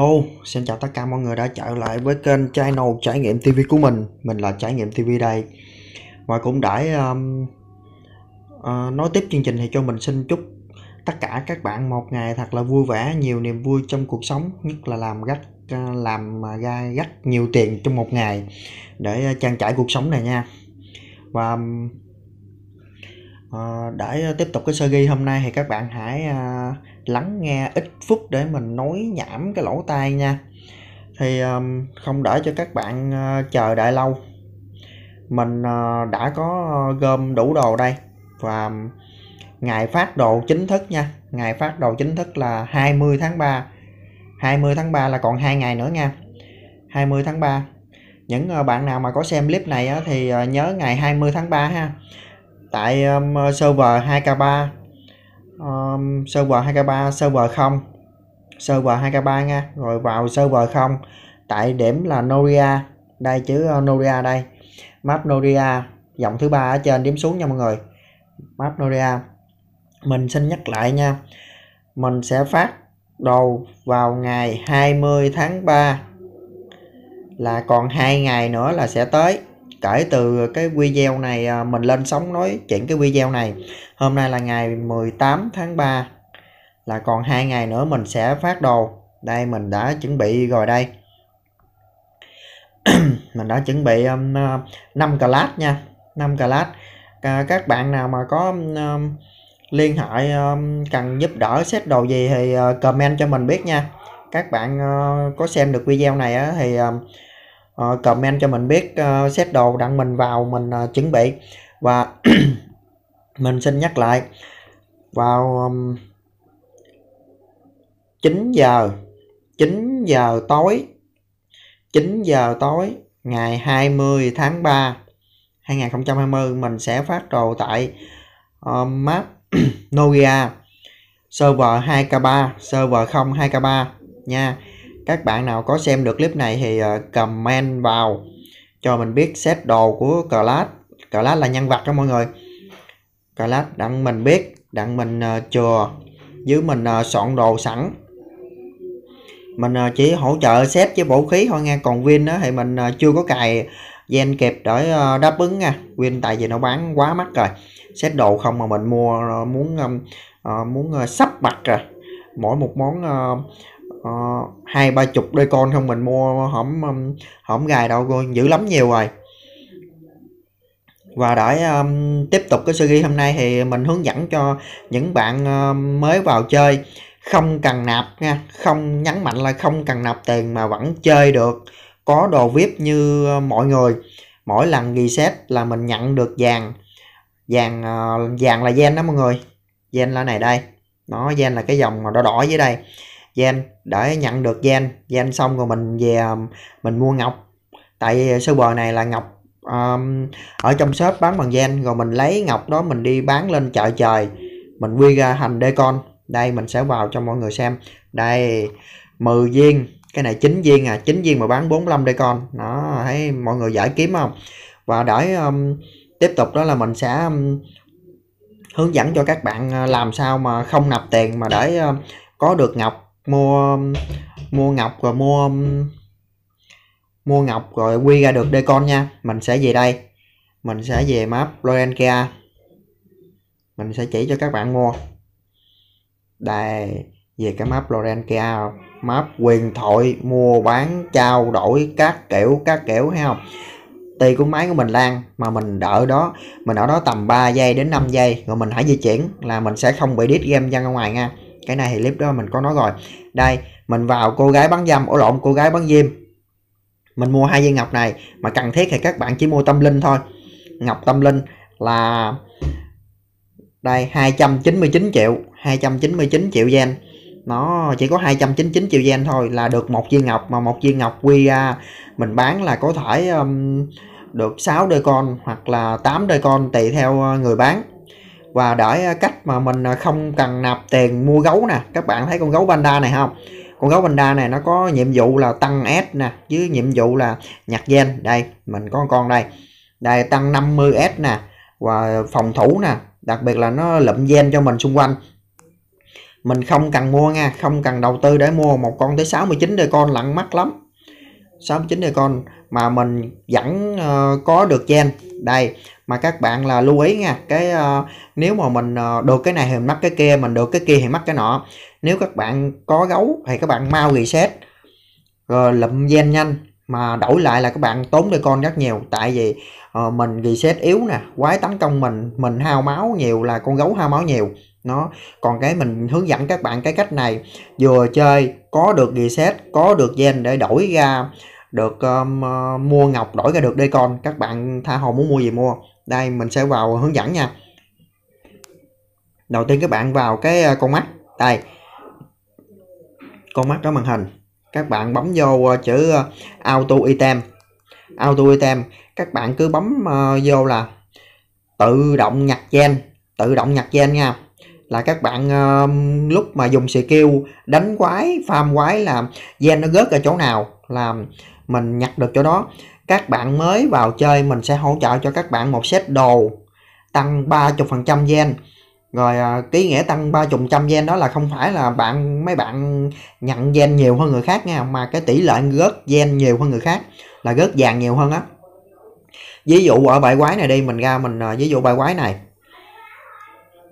Alo, xin chào tất cả mọi người đã trở lại với kênh channel trải nghiệm TV của mình Mình là trải nghiệm TV đây Và cũng để um, uh, ờ, nói tiếp chương trình thì cho mình xin chúc tất cả các bạn một ngày thật là vui vẻ Nhiều niềm vui trong cuộc sống Nhất là làm gắt ờ, làm ra gắt nhiều tiền trong một ngày Để ờ, trang trải cuộc sống này nha Và um, Ờ, để ờ, tiếp tục cái sơ ghi hôm nay thì các bạn hãy ờ, lắng nghe ít phút để mình nói nhảm cái lỗ tai nha thì không để cho các bạn chờ đợi lâu mình đã có gom đủ đồ đây và ngày phát đồ chính thức nha ngày phát đồ chính thức là 20 tháng 3 20 tháng 3 là còn hai ngày nữa nha 20 tháng 3 những bạn nào mà có xem clip này thì nhớ ngày 20 tháng 3 ha tại um, server 2k3 um, server 2k3 server 0 server 2k3 nha rồi vào server 0 tại điểm là Noria đây chữ uh, Noria đây map Noria dòng thứ ba ở trên điểm xuống nha mọi người map Noria mình xin nhắc lại nha mình sẽ phát đồ vào ngày 20 tháng 3 là còn hai ngày nữa là sẽ tới kể từ cái video này à, mình lên sóng nói chuyện cái video này hôm nay là ngày 18 tháng 3 là còn hai ngày nữa mình sẽ phát đồ đây mình đã chuẩn bị rồi đây mình đã chuẩn bị um, 5 à, class nha 5 class à, các bạn nào mà có um, um liên hệ um, cần giúp đỡ xét đồ gì thì uh, comment cho mình biết nha các bạn uh, có xem được video này uh, thì uh, uh, comment cho mình biết uh, ờ, set đồ đặng mình vào mình uh, chuẩn bị và mình xin nhắc lại vào um, 9 giờ 9 giờ tối 9 giờ tối ngày 20 tháng 3 2020 mình sẽ phát đồ tại uh, map Nokia server 2K3 server 0 2K3 nha các bạn nào có xem được clip này thì ờ, comment vào cho mình biết xếp đồ của class class là nhân vật đó mọi người class đặng mình biết đặng mình ờ, chừa dưới mình ờ, soạn đồ sẵn mình chỉ hỗ trợ xếp với vũ khí thôi nha còn win đó thì mình chưa có cài gen kịp để đáp ứng nha win tại vì nó bán quá mắc rồi xếp đồ không mà mình mua muốn muốn sắp mặt rồi mỗi một món Ờ, hai ba chục đôi con không mình mua hỏng um, hỏng gài đâu giữ lắm nhiều rồi và để um, tiếp tục cái series hôm nay thì mình hướng dẫn cho những bạn um, mới vào chơi không cần nạp nha không nhấn mạnh là không cần nạp tiền mà vẫn chơi được có đồ vip như uh, mọi người mỗi lần reset là mình nhận được vàng vàng uh, vàng là gen đó mọi người gen là này đây nó gen là cái dòng màu đỏ đỏ dưới đây gen để nhận được gen gen xong rồi mình về um, mình mua ngọc tại sơ bờ này là ngọc um, ở trong shop bán bằng gen rồi mình lấy ngọc đó mình đi bán lên chợ trời mình quy ra thành đê con đây mình sẽ vào cho mọi người xem đây 10 viên cái này 9 viên à 9 viên mà bán 45 con nó thấy mọi người giải kiếm không và để um, tiếp tục đó là mình sẽ um, hướng dẫn cho các bạn à, làm sao mà không nạp tiền mà để um, có được ngọc mua mua ngọc rồi mua mua ngọc rồi quy ra được decon nha mình sẽ về đây mình sẽ về map Lorenkia mình sẽ chỉ cho các bạn mua đây về cái map Lorenkia map quyền thoại mua bán trao đổi các kiểu các kiểu hay không tiền của máy của mình lan mà mình đợi đó mình ở đó tầm 3 giây đến 5 giây rồi mình hãy di chuyển là mình sẽ không bị đít game ra ngoài nha cái này thì clip đó mình có nói rồi đây mình vào cô gái bán dâm ổ lộn cô gái bán diêm mình mua hai viên ngọc này mà cần thiết thì các bạn chỉ mua tâm linh thôi ngọc tâm linh là đây 299 triệu 299 triệu gen nó chỉ có 299 triệu gen thôi là được một viên ngọc mà một viên ngọc quy ra mình bán là có thể um, được 6 đôi con hoặc là 8 đôi con tùy theo ờ, người bán và để ờ, cách mà mình ờ, không cần nạp tiền mua gấu nè các bạn thấy con gấu panda này không con gấu panda này nó có nhiệm vụ là tăng S nè với nhiệm vụ là nhặt gen đây mình có con đây đây tăng 50 S nè và phòng thủ nè đặc biệt là nó lụm gen cho mình xung quanh mình không cần mua nha không cần đầu tư để mua một con tới 69 đời con lặn mắt lắm 69 đời con mà mình vẫn ờ, có được gen đây mà các bạn là lưu ý nha cái ờ, nếu mà mình ờ, được cái này thì mắc cái kia mình được cái kia thì mắc cái nọ nếu các bạn có gấu thì các bạn mau reset rồi lụm gen nhanh mà đổi lại là các bạn tốn đời con rất nhiều tại vì uh, mình reset yếu nè quái tấn công mình mình hao máu nhiều là con gấu hao máu nhiều nó còn cái mình hướng dẫn các bạn cái cách này vừa chơi có được reset có được gen để đổi ra được um, uh, mua ngọc đổi ra được đây decon các bạn tha hồ muốn mua gì mua đây mình sẽ vào hướng dẫn nha đầu tiên các bạn vào cái ờ, con mắt đây con mắt có màn hình các bạn bấm vô ờ, chữ auto item auto item các bạn cứ bấm uh, vô là tự động nhặt gen tự động nhặt gen nha là các bạn uh, lúc mà dùng skill đánh quái farm quái là gen nó rớt ở chỗ nào là mình nhặt được chỗ đó các bạn mới vào chơi mình sẽ hỗ trợ cho các bạn một set đồ tăng 30% gen rồi uh, ký nghĩa tăng 30% gen đó là không phải là bạn mấy bạn nhận gen nhiều hơn người khác nha mà cái tỷ lệ rớt gen nhiều hơn người khác là rớt vàng nhiều hơn á ví dụ ở bài quái này đi mình ra mình uh, ví dụ bài quái này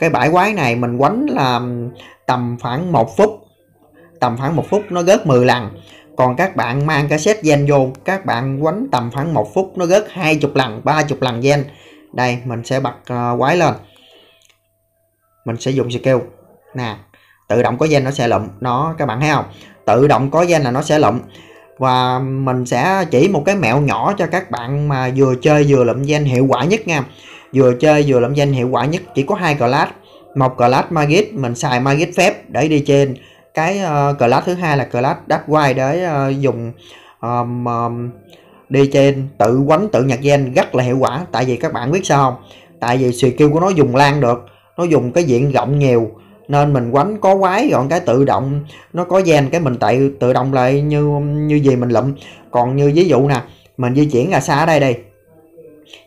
cái bãi quái này mình quánh là tầm khoảng một phút tầm khoảng một phút nó gớt 10 lần còn các bạn mang cái set gen vô các bạn quánh tầm khoảng một phút nó gớt 20 lần 30 lần gen đây mình sẽ bật uh, quái lên mình sẽ dùng skill nè tự động có gen nó sẽ lụm nó các bạn thấy không tự động có gen là nó sẽ lụm và mình sẽ chỉ một cái mẹo nhỏ cho các bạn mà vừa chơi vừa lụm gen hiệu quả nhất nha vừa chơi vừa làm danh hiệu quả nhất chỉ có hai class một class magic mình xài magic phép để đi trên cái uh, ờ, class thứ hai là class đáp quay để uh, dùng um, um, đi trên tự quánh tự nhặt gen rất là hiệu quả tại vì các bạn biết sao không tại vì skill của nó dùng lan được nó dùng cái diện rộng nhiều nên mình quánh có quái gọn cái tự động nó có gen cái mình tự tự động lại như như gì mình lụm còn như ví dụ nè mình di chuyển ra xa ở đây đi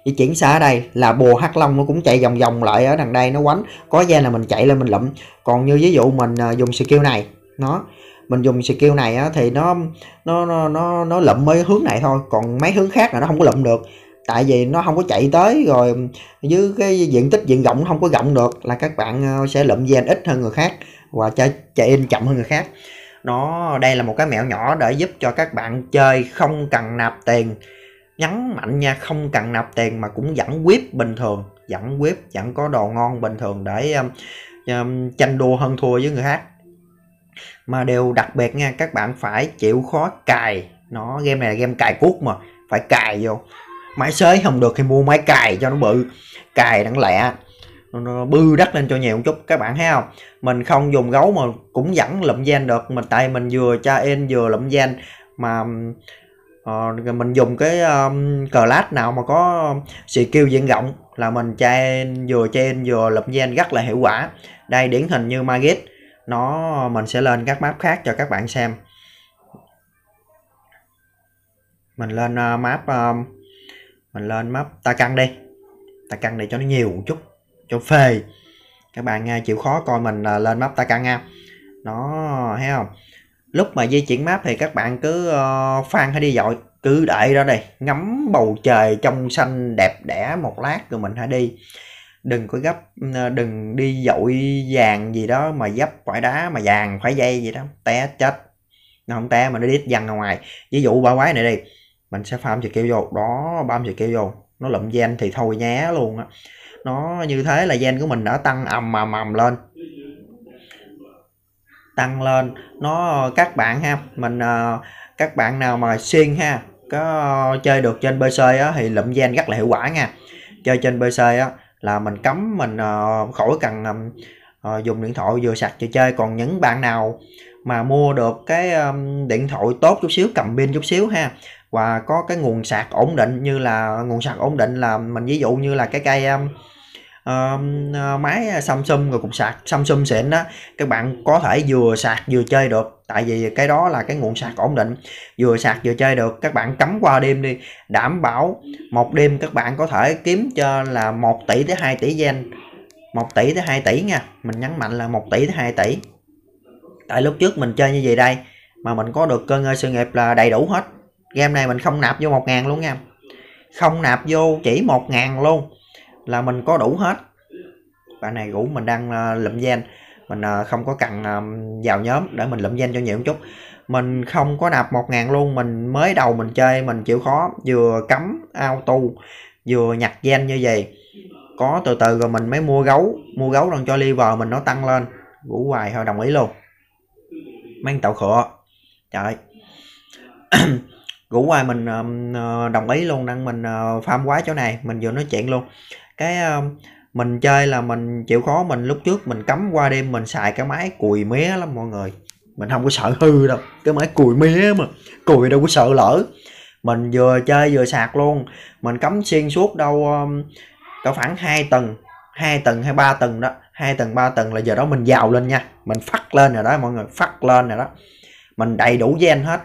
thì chuyển xa ở đây là bùa hắc long nó cũng chạy vòng vòng lại ở đằng đây nó quánh có da là mình chạy lên mình lụm còn như ví dụ mình à, dùng skill này nó mình dùng skill này á, thì nó nó nó nó nó lụm mấy hướng này thôi còn mấy hướng khác là nó không có lụm được tại vì nó không có chạy tới rồi với cái diện tích diện rộng không có rộng được là các bạn à, sẽ lụm gen ít hơn người khác và chạy chạy in chậm hơn người khác nó đây là một cái mẹo nhỏ để giúp cho các bạn chơi không cần nạp tiền nhắn mạnh nha không cần nạp tiền mà cũng dẫn web bình thường dẫn web vẫn có đồ ngon bình thường để um, um, tranh đua hơn thua với người khác mà đều đặc biệt nha các bạn phải chịu khó cài nó game này là game cài cuốc mà phải cài vô máy xới không được thì mua máy cài cho nó bự cài đặng lẹ nó bư đất lên cho nhiều một chút các bạn thấy không mình không dùng gấu mà cũng vẫn lụm gen được mình tại mình vừa tra in vừa lụm gen mà um, uh, mình dùng cái um, cờ lát nào mà có sự kêu diện rộng là mình chain vừa chain vừa lập gen rất là hiệu quả đây điển hình như Magit nó mình sẽ lên các map khác cho các bạn xem mình lên uh, map um, mình lên map ta căng đi ta căng để cho nó nhiều một chút cho phê các bạn uh, chịu khó coi mình uh, lên map ta căng nha nó thấy không lúc mà di chuyển map thì các bạn cứ uh, ờ, phan hay đi dội cứ đợi ra đây ngắm bầu trời trong xanh đẹp đẽ một lát rồi mình hãy đi đừng có gấp ờ, đừng đi dội vàng gì đó mà gấp phải đá mà vàng phải dây gì đó té chết nó không té mà nó đít văng ra ngoài ví dụ ba quái này đi mình sẽ farm kêu vô đó ba thì kêu vô nó lụm gen thì thôi nhé luôn á nó như thế là gen của mình đã tăng ầm ầm ầm lên tăng lên nó các bạn ha mình ờ, các bạn nào mà xuyên ha có chơi được trên PC á, thì lụm gen rất là hiệu quả nha chơi trên PC á, là mình cấm mình ờ, khỏi cần ờ, dùng điện thoại vừa sạc vừa chơi còn những bạn nào mà mua được cái điện thoại tốt chút xíu cầm pin chút xíu ha và có cái nguồn sạc ổn định như là nguồn sạc ổn định là mình ví dụ như là cái cây uh, máy Samsung rồi cục sạc Samsung xịn đó các bạn có thể vừa sạc vừa chơi được tại vì cái đó là cái nguồn sạc ổn định vừa sạc vừa chơi được các bạn cắm qua đêm đi đảm bảo một đêm các bạn có thể kiếm cho là 1 tỷ tới 2 tỷ gen 1 tỷ tới 2 tỷ nha mình nhấn mạnh là 1 tỷ tới 2 tỷ tại lúc trước mình chơi như vậy đây mà mình có được cơ ngơi ờ, sự nghiệp là đầy đủ hết game này mình không nạp vô 1 ngàn luôn nha không nạp vô chỉ 1 ngàn luôn là mình có đủ hết bạn này rủ mình đang uh, à, lụm gen mình uh, không có cần uh, vào nhóm để mình lụm gen cho nhiều một chút mình không có nạp một ngàn luôn mình mới đầu mình chơi mình chịu khó vừa cấm auto vừa nhặt gen như vậy có từ từ rồi mình mới mua gấu mua gấu rồi cho liver mình nó tăng lên ngủ hoài thôi đồng ý luôn mang tàu khựa trời rủ hoài mình ờ, đồng ý luôn đang mình ờ, farm quá chỗ này mình vừa nói chuyện luôn cái mình chơi là mình chịu khó mình lúc trước mình cấm qua đêm mình xài cái máy cùi mé lắm mọi người mình không có sợ hư đâu cái máy cùi mé mà cùi đâu có sợ lỡ mình vừa chơi vừa sạc luôn mình cấm xuyên suốt đâu có khoảng 2 tầng hai tầng hay ba tầng đó hai tầng ba tầng là giờ đó mình giàu lên nha mình phát lên rồi đó mọi người phát lên rồi đó mình đầy đủ gen hết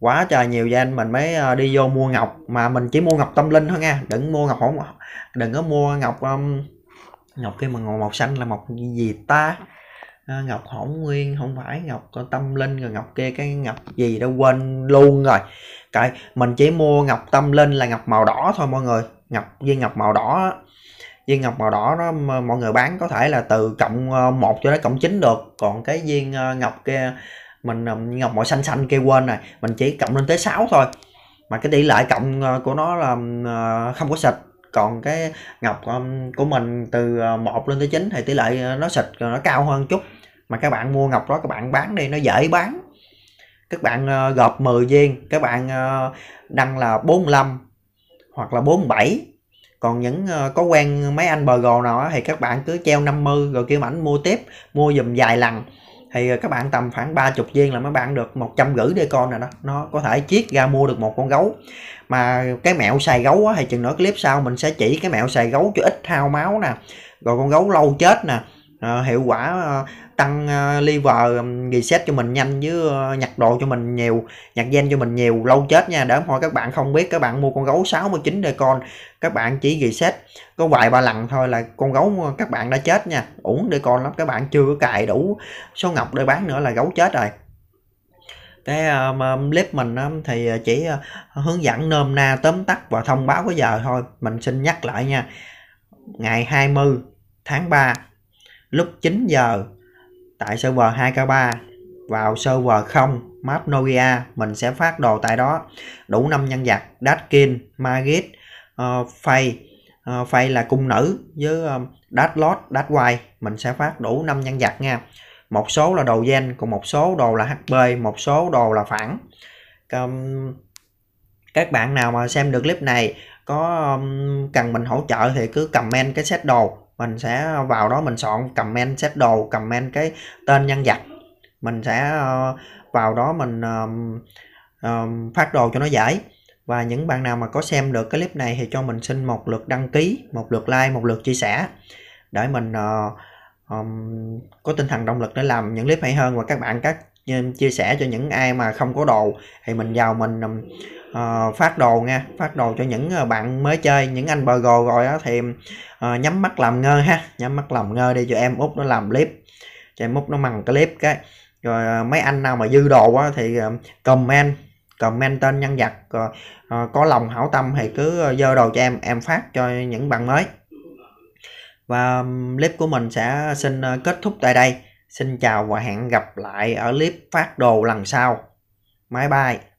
quá trời nhiều gian mình mới ờ, đi vô mua ngọc mà mình chỉ mua ngọc tâm linh thôi nha đừng mua ngọc hỗn đừng có mua ngọc um, ngọc kia mà ngồi màu xanh là mọc gì ta ờ, ngọc hỗn nguyên không phải ngọc ờ, tâm linh rồi ngọc kia cái ngọc gì đã quên luôn rồi cái mình chỉ mua ngọc tâm linh là ngọc màu đỏ thôi mọi người ngọc viên ngọc màu đỏ viên ngọc màu đỏ đó mọi người bán có thể là từ cộng 1 cho đến cộng 9 được còn cái viên ngọc kia mình ờ, ngọc màu xanh xanh kêu quên này mình chỉ cộng lên tới 6 thôi mà cái tỷ lệ cộng ờ, của nó là ờ, không có xịt còn cái ngọc của mình từ 1 lên tới 9 thì tỷ lệ nó xịt nó cao hơn chút mà các bạn mua ngọc đó các bạn bán đi nó dễ bán các bạn gộp 10 viên các bạn đăng là 45 hoặc là 47 còn những có quen mấy anh bờ gồ nào thì các bạn cứ treo 50 rồi kêu ảnh mua tiếp mua dùm vài lần thì ờ, các bạn tầm khoảng 30 viên là mấy bạn được một trăm rưỡi đôi con rồi đó nó có thể chiết ra mua được một con gấu mà cái mẹo xài gấu á, thì chừng nữa clip sau mình sẽ chỉ cái mẹo xài gấu cho ít hao máu nè rồi con gấu lâu chết nè à, hiệu quả ờ, tăng ờ, liver reset cho mình nhanh với ờ, nhặt đồ cho mình nhiều nhặt gen cho mình nhiều lâu chết nha để thôi các bạn không biết các bạn mua con gấu 69 đời con các bạn chỉ reset có vài ba lần thôi là con gấu các bạn đã chết nha ủng đời con lắm các bạn chưa có cài đủ số ngọc để bán nữa là gấu chết rồi cái um, clip mình um, thì chỉ uh, hướng dẫn nôm na tóm tắt và thông báo cái giờ thôi mình xin nhắc lại nha ngày 20 tháng 3 lúc 9 giờ tại server 2k3 vào server 0 map Nokia mình sẽ phát đồ tại đó đủ năm nhân vật Datkin, Magit, uh, ờ, Faye uh, ờ, Faye là cung nữ với um, ờ, Datlord, Datwai mình sẽ phát đủ năm nhân vật nha một số là đồ gen còn một số đồ là HP một số đồ là phản um, các bạn nào mà xem được clip này có um, cần mình hỗ trợ thì cứ comment cái set đồ mình sẽ vào đó mình chọn comment xếp đồ comment cái tên nhân vật mình sẽ ờ, vào đó mình phát đồ cho nó dễ và những bạn nào mà có xem được cái clip này thì cho mình xin một lượt đăng ký một lượt like một lượt chia sẻ để mình ờ, có tinh thần động lực để làm những clip hay hơn và các bạn các chia sẻ cho những ai mà không có đồ thì mình vào mình um, uh, phát đồ nha phát đồ cho những ờ, bạn mới chơi những anh bờ gồ rồi á thì uh, nhắm mắt làm ngơ ha nhắm mắt làm ngơ đi cho em út nó làm clip cho em út nó mằng clip cái rồi uh, mấy anh nào mà dư đồ á thì uh, comment comment tên nhân vật uh, uh, có lòng hảo tâm thì cứ dơ đồ cho em em phát cho những bạn mới và clip của mình sẽ xin kết thúc tại đây xin chào và hẹn gặp lại ở clip phát đồ lần sau máy bay